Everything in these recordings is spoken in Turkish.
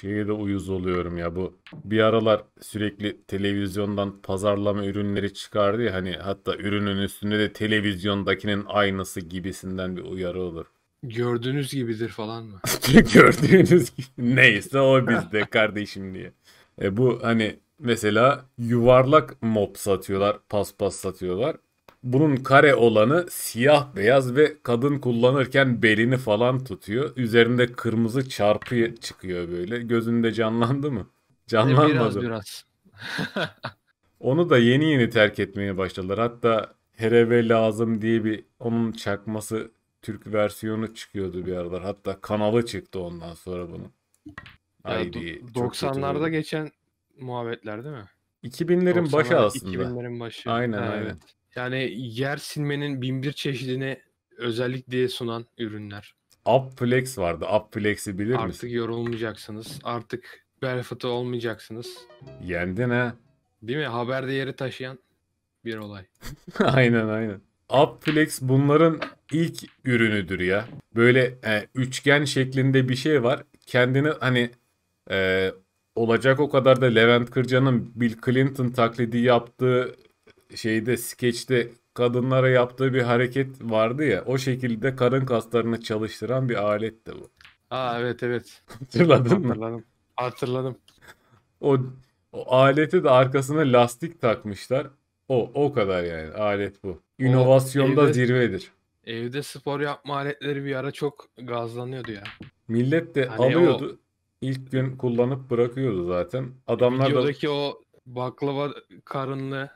Şeye de uyuz oluyorum ya bu. Bir aralar sürekli televizyondan pazarlama ürünleri çıkardı ya hani hatta ürünün üstünde de televizyondakinin aynısı gibisinden bir uyarı olur. Gördüğünüz gibidir falan mı? Gördüğünüz gibi. Neyse o bizde kardeşim diye. E bu hani mesela yuvarlak mop satıyorlar, paspas satıyorlar. Bunun kare olanı siyah beyaz ve kadın kullanırken belini falan tutuyor. Üzerinde kırmızı çarpı çıkıyor böyle. Gözünde canlandı mı? E, Canlanmadı. Biraz biraz. Onu da yeni yeni terk etmeye başladılar. Hatta Hereve lazım diye bir onun çakması Türk versiyonu çıkıyordu bir aralar. Hatta kanalı çıktı ondan sonra bunun. Haydi. 90'larda geçen muhabbetler değil mi? 2000'lerin başı aslında. 2000'lerin başı. Aynen ha, aynen. Evet. Yani yer silmenin binbir çeşidine özellik diye sunan ürünler. Applex vardı. Applex'i bilir Artık misin? Artık yorulmayacaksınız. Artık Belfıt'ı olmayacaksınız. Yendin ha. Değil mi? Haberde yeri taşıyan bir olay. aynen aynen. Applex bunların ilk ürünüdür ya. Böyle e, üçgen şeklinde bir şey var. Kendini hani e, olacak o kadar da Levent Kırca'nın Bill Clinton taklidi yaptığı şeyde skeçte kadınlara yaptığı bir hareket vardı ya. O şekilde karın kaslarını çalıştıran bir aletti bu. Aa evet evet. Hatırladın mı? Hatırladım. O, o aleti de arkasına lastik takmışlar. O o kadar yani alet bu. İnovasyonda evde, zirvedir. Evde spor yapma aletleri bir ara çok gazlanıyordu ya. Millet de hani alıyordu. O... İlk gün kullanıp bırakıyordu zaten. Adamlar Videodaki da... o baklava karınlı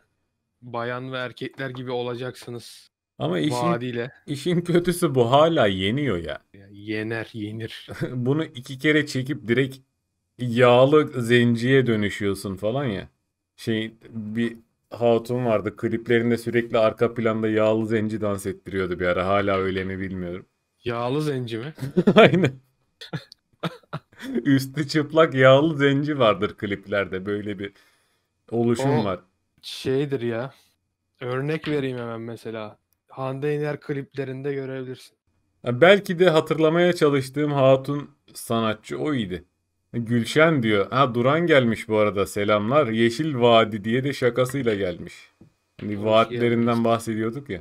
bayan ve erkekler gibi olacaksınız. Ama işin, vaadiyle. işin kötüsü bu hala yeniyor ya. yener yenir. Bunu iki kere çekip direkt yağlı zenciye dönüşüyorsun falan ya. Şey bir hatun vardı kliplerinde sürekli arka planda yağlı zenci dans ettiriyordu bir ara hala öyle mi bilmiyorum. Yağlı zenci mi? Aynen. Üstü çıplak yağlı zenci vardır kliplerde böyle bir oluşum o, var şeydir ya. Örnek vereyim hemen mesela. Hande İner kliplerinde görebilirsin. belki de hatırlamaya çalıştığım hatun sanatçı o idi. Gülşen diyor. Ha Duran gelmiş bu arada selamlar. Yeşil Vadi diye de şakasıyla gelmiş. Hani Hoş vaatlerinden şey bahsediyorduk ya.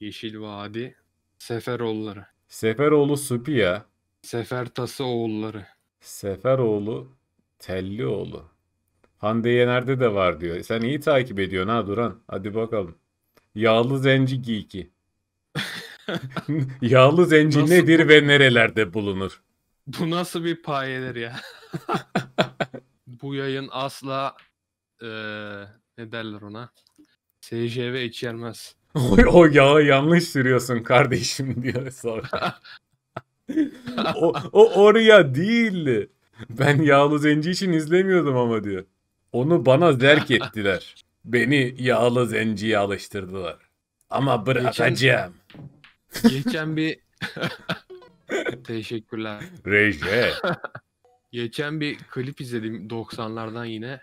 Yeşil Vadi. Seferoğulları. Seferoğlu Supi ya. Sefertası oğulları. Seferoğlu Tellioğlu. Hande Yener'de de var diyor. Sen iyi takip ediyorsun ha Duran. Hadi bakalım. Yağlı zenci giyki. Yağlı zenci Nasıl nedir bu? ve nerelerde bulunur? Bu nasıl bir payedir ya? bu yayın asla e, ne derler ona? SJV içermez. Oy, o yağı yanlış sürüyorsun kardeşim diyor sonra. o, o oraya değil. Ben yağlı zenci için izlemiyordum ama diyor. Onu bana zerk ettiler. Beni yağlı zenciye alıştırdılar. Ama bırakacağım. Geçen bir... Teşekkürler. Reje. Geçen bir klip izledim 90'lardan yine.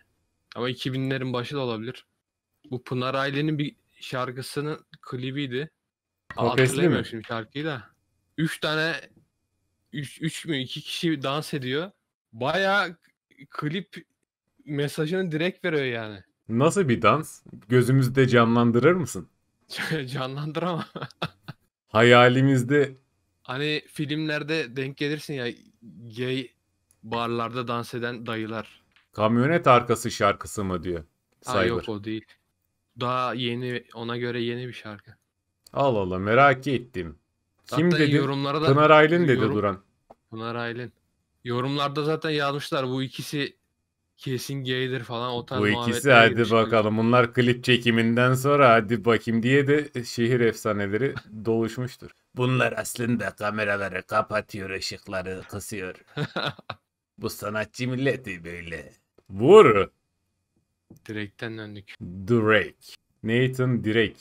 Ama 2000'lerin başı da olabilir. Bu Pınar Aylin'in bir şarkısının klibiydi. Hatırlamıyorum şimdi şarkıyı da. Üç tane üç 3 mü 2 kişi dans ediyor. Baya klip mesajını direkt veriyor yani. Nasıl bir dans? Gözümüzde canlandırır mısın? Canlandıramam. Hayalimizde hani filmlerde denk gelirsin ya gay barlarda dans eden dayılar. Kamyonet arkası şarkısı mı diyor. Ay yok o değil. Daha yeni ona göre yeni bir şarkı. Allah Allah merak ettim. Kim Hatta dedi? Yorumlara da, Pınar Aylin dedi yorum, Duran. Pınar Aylin. Yorumlarda zaten yazmışlar bu ikisi kesin gaydir falan o tarz Bu ikisi hadi bakalım. Bunlar klip çekiminden sonra hadi bakayım diye de şehir efsaneleri doluşmuştur. Bunlar aslında kameraları kapatıyor, ışıkları kısıyor. Bu sanatçı milleti böyle. Vur. Direkten döndük. Drake. Nathan Drake.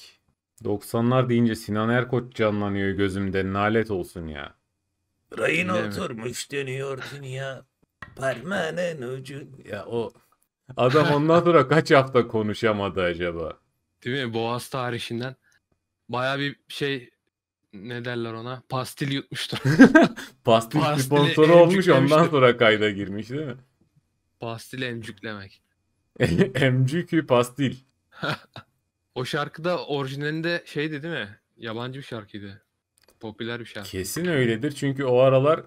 90'lar deyince Sinan Erkoç canlanıyor gözümde. Nalet olsun ya. Rayına oturmuş dönüyor dünya. Parmağının ucu. Ya o adam ondan sonra kaç hafta konuşamadı acaba? Değil mi? Boğaz tarihinden. Baya bir şey ne derler ona? Pastil yutmuştu. Pastil sponsoru olmuş ondan sonra kayda girmiş değil mi? Pastil emcüklemek. Emcükü pastil. o şarkıda orijinalinde şeydi değil mi? Yabancı bir şarkıydı. Popüler bir şarkı. Kesin öyledir çünkü o aralar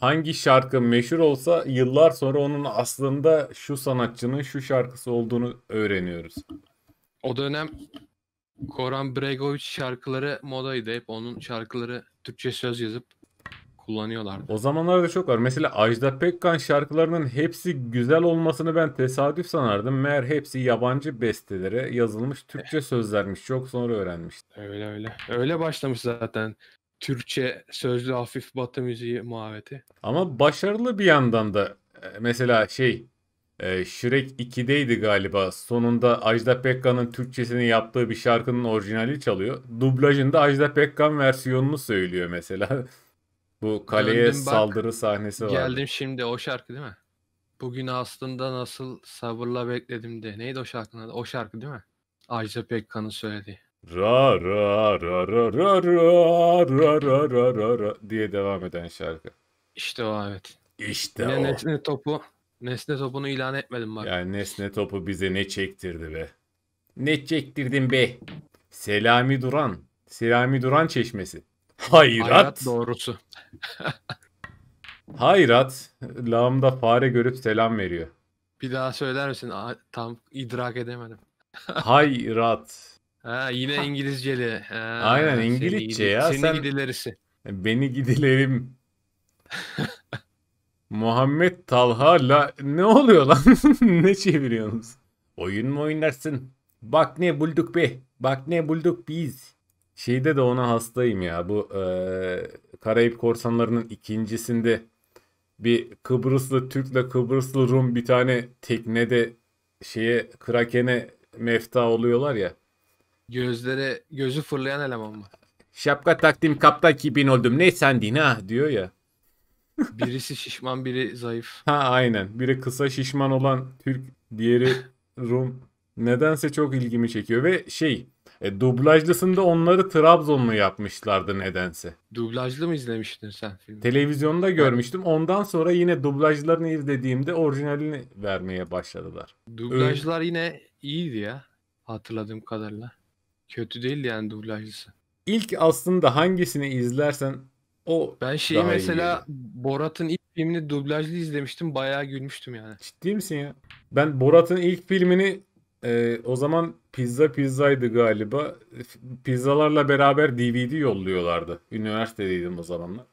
hangi şarkı meşhur olsa yıllar sonra onun aslında şu sanatçının şu şarkısı olduğunu öğreniyoruz. O dönem Koran Bregovic şarkıları modaydı. Hep onun şarkıları Türkçe söz yazıp kullanıyorlardı. O zamanlarda çok var. Mesela Ajda Pekkan şarkılarının hepsi güzel olmasını ben tesadüf sanardım. Meğer hepsi yabancı bestelere yazılmış Türkçe eh. sözlermiş. Çok sonra öğrenmiştim. Öyle öyle. Öyle başlamış zaten. Türkçe sözlü hafif batı müziği muhabbeti. Ama başarılı bir yandan da e, mesela şey e, Shrek 2'deydi galiba. Sonunda Ajda Pekkan'ın Türkçesini yaptığı bir şarkının orijinali çalıyor. Dublajında Ajda Pekkan versiyonunu söylüyor mesela. Bu kaleye Döndüm saldırı sahnesi var. Geldim vardı. şimdi o şarkı değil mi? Bugün aslında nasıl sabırla bekledim de. Neydi o şarkının adı? O şarkı değil mi? Ajda Pekkan'ın söylediği. Ra ra ra ra ra ra ra ra ra ra diye devam eden şarkı. İşte o evet. İşte Yine o. Nesne topu Nesne topunu ilan etmedim bak. Yani Nesne topu bize ne çektirdi be. Ne çektirdin be. Selami Duran. Selami Duran çeşmesi. Hayrat. Hayrat doğrusu. Hayrat lağımda fare görüp selam veriyor. Bir daha söyler misin? Tam idrak edemedim. Hayrat. Ha, yine İngilizceli. Ha, Aynen İngilizce seni, ya. Seni sen gidilerisi. Beni gidilerim. Muhammed Talha la ne oluyor lan? ne çeviriyorsunuz? Oyun mu oynarsın? Bak ne bulduk be. Bak ne bulduk biz. Şeyde de ona hastayım ya. Bu e, Karayip Korsanları'nın ikincisinde bir Kıbrıslı Türk'le Kıbrıslı Rum bir tane teknede şeye Kraken'e mefta oluyorlar ya. Gözlere gözü fırlayan eleman mı? Şapka taktım kapta kibin oldum. Ne sendin ha diyor ya. Birisi şişman biri zayıf. Ha aynen. Biri kısa şişman olan Türk diğeri Rum. Nedense çok ilgimi çekiyor ve şey e, dublajlısında onları Trabzonlu yapmışlardı nedense. Dublajlı mı izlemiştin sen filmi? Televizyonda görmüştüm. Ondan sonra yine dublajlarını izlediğimde orijinalini vermeye başladılar. Dublajlar Öyle. yine iyiydi ya hatırladığım kadarıyla. Kötü değil yani dublajlısı. İlk aslında hangisini izlersen o Ben şeyi daha mesela geliyor. Borat'ın ilk filmini dublajlı izlemiştim. Bayağı gülmüştüm yani. Ciddi misin ya? Ben Borat'ın ilk filmini e, o zaman pizza pizzaydı galiba. Pizzalarla beraber DVD yolluyorlardı. Üniversitedeydim o zamanlar.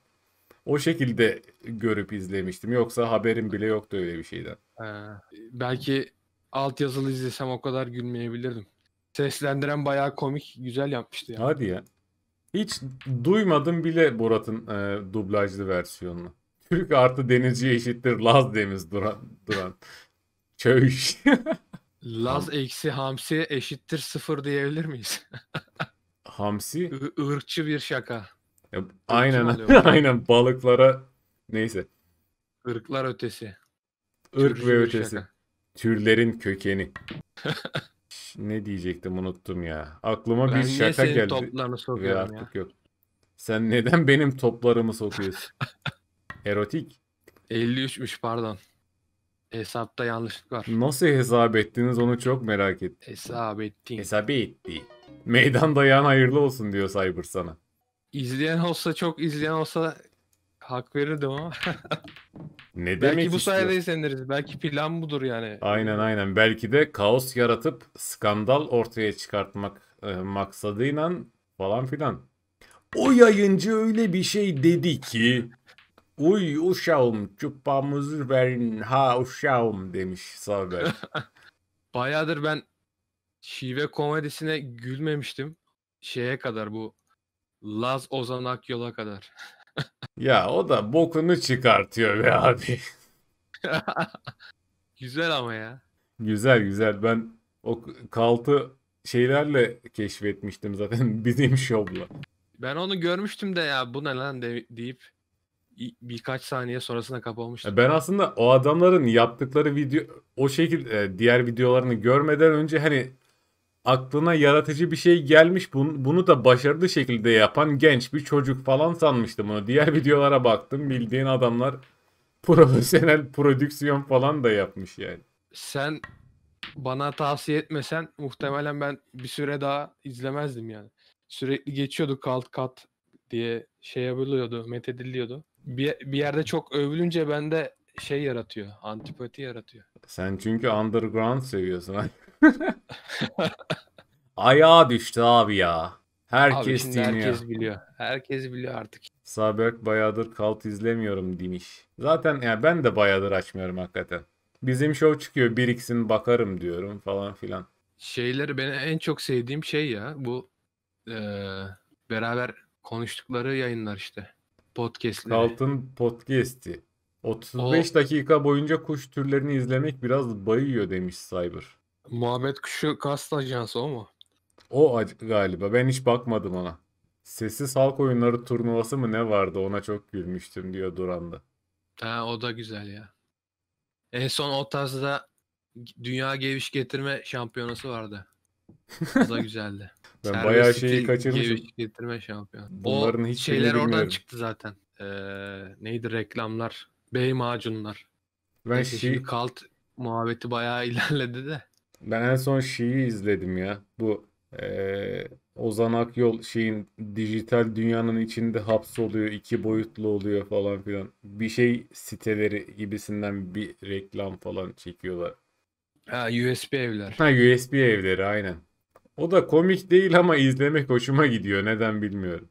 O şekilde görüp izlemiştim. Yoksa haberim bile yoktu öyle bir şeyden. Ee, belki altyazılı izlesem o kadar gülmeyebilirdim. Seslendiren bayağı komik, güzel yapmıştı yani. Hadi ya. Hiç duymadım bile Borat'ın e, dublajlı versiyonunu. Türk artı denizci eşittir Laz Deniz Duran. duran. Çövüş. Laz eksi hamsi eşittir sıfır diyebilir miyiz? hamsi? I- ırkçı bir şaka. Ya, aynen aynen balıklara neyse. Irklar ötesi. Irk Türkçü ve ötesi. Şaka. Türlerin kökeni ne diyecektim unuttum ya. Aklıma ben bir şaka senin geldi. toplarını sokuyorum ya. artık yok. Sen neden benim toplarımı sokuyorsun? Erotik. 53'müş pardon. Hesapta yanlışlık var. Nasıl hesap ettiniz onu çok merak ettim. Hesap etti hesap etti. Meydan dayağın hayırlı olsun diyor Cyber sana. İzleyen olsa çok izleyen olsa Hak verirdim ama. ne demek Belki bu sayede isteniriz. Belki plan budur yani. Aynen aynen. Belki de kaos yaratıp skandal ortaya çıkartmak e, maksadıyla falan filan. O yayıncı öyle bir şey dedi ki Uy uşağım cübbamızı verin ha uşağım demiş Saber. Bayağıdır ben şive komedisine gülmemiştim. Şeye kadar bu Laz Ozan Akyol'a kadar. Ya o da bokunu çıkartıyor be abi. güzel ama ya. Güzel güzel. Ben o kaltı şeylerle keşfetmiştim zaten bizim şovla. Ben onu görmüştüm de ya bu ne lan de, deyip birkaç saniye sonrasında kapanmıştım. Ben aslında o adamların yaptıkları video o şekilde diğer videolarını görmeden önce hani aklına yaratıcı bir şey gelmiş. Bunu, da başarılı şekilde yapan genç bir çocuk falan sanmıştım onu. Diğer videolara baktım. Bildiğin adamlar profesyonel prodüksiyon falan da yapmış yani. Sen bana tavsiye etmesen muhtemelen ben bir süre daha izlemezdim yani. Sürekli geçiyordu kalt kat diye şey yapılıyordu, methediliyordu. Bir, bir yerde çok övülünce bende şey yaratıyor, antipati yaratıyor. Sen çünkü underground seviyorsun. Ayağa düştü abi ya. Herkes abi dinliyor. Herkes biliyor. Herkes biliyor artık. Sabek bayağıdır kalt izlemiyorum demiş. Zaten yani ben de bayağıdır açmıyorum hakikaten. Bizim show çıkıyor bir ikisini bakarım diyorum falan filan. Şeyleri ben en çok sevdiğim şey ya bu e, beraber konuştukları yayınlar işte. Podcast'leri. Kalt'ın podcast'i. 35 o... dakika boyunca kuş türlerini izlemek biraz bayıyor demiş Cyber. Muhabbet Kuşu Kast Ajansı o mu? O galiba. Ben hiç bakmadım ona. Sessiz halk oyunları turnuvası mı ne vardı? Ona çok gülmüştüm diyor Duran'da. Ha o da güzel ya. En son o tarzda Dünya Geviş Getirme Şampiyonası vardı. O da güzeldi. ben Servis bayağı şeyi kaçırmışım. Geviş Getirme Şampiyonası. Bunların o hiç şeyler oradan çıktı zaten. Ee, neydi reklamlar? Bey macunlar. Ben Neyse, şey... şimdi kalt muhabbeti bayağı ilerledi de. Ben en son şeyi izledim ya. Bu eee Ozan Akyol şeyin dijital dünyanın içinde hapsoluyor, iki boyutlu oluyor falan filan. Bir şey siteleri gibisinden bir reklam falan çekiyorlar. Ha USB evler. Ha USB evleri aynen. O da komik değil ama izlemek hoşuma gidiyor. Neden bilmiyorum.